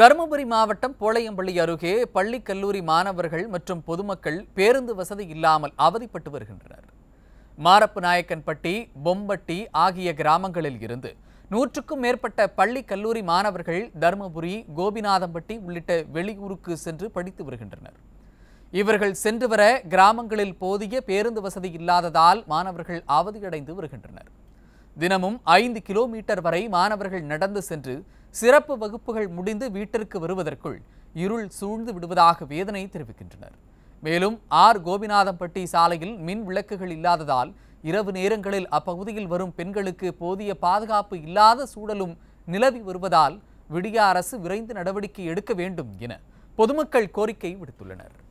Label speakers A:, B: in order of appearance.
A: தருமபுரி மாவட்டம் போளையம்பள்ளி அருகே பள்ளி கல்லூரி மாணவர்கள் மற்றும் பொதுமக்கள் பேருந்து வசதி இல்லாமல் அவதிப்பட்டு வருகின்றனர் மாரப்பு நாயக்கன்பட்டி பொம்பட்டி ஆகிய கிராமங்களில் இருந்து நூற்றுக்கும் மேற்பட்ட பள்ளி கல்லூரி மாணவர்கள் தருமபுரி கோபிநாதம்பட்டி உள்ளிட்ட வெளியூருக்கு சென்று படித்து வருகின்றனர் இவர்கள் சென்று வர கிராமங்களில் போதிய பேருந்து வசதி இல்லாததால் மாணவர்கள் அவதியடைந்து வருகின்றனர் தினமும் ஐந்து கிலோமீட்டர் வரை மாணவர்கள் நடந்து சென்று சிறப்பு வகுப்புகள் முடிந்து வீட்டிற்கு வருவதற்குள் இருள் சூழ்ந்து விடுவதாக வேதனை தெரிவிக்கின்றனர் மேலும் ஆர் கோபிநாதம்பட்டி சாலையில் மின் விளக்குகள் இல்லாததால் இரவு நேரங்களில் அப்பகுதியில் வரும் பெண்களுக்கு போதிய பாதுகாப்பு இல்லாத சூழலும் நிலவி வருவதால் விடிய அரசு விரைந்து நடவடிக்கை எடுக்க வேண்டும் என பொதுமக்கள் கோரிக்கை விடுத்துள்ளனர்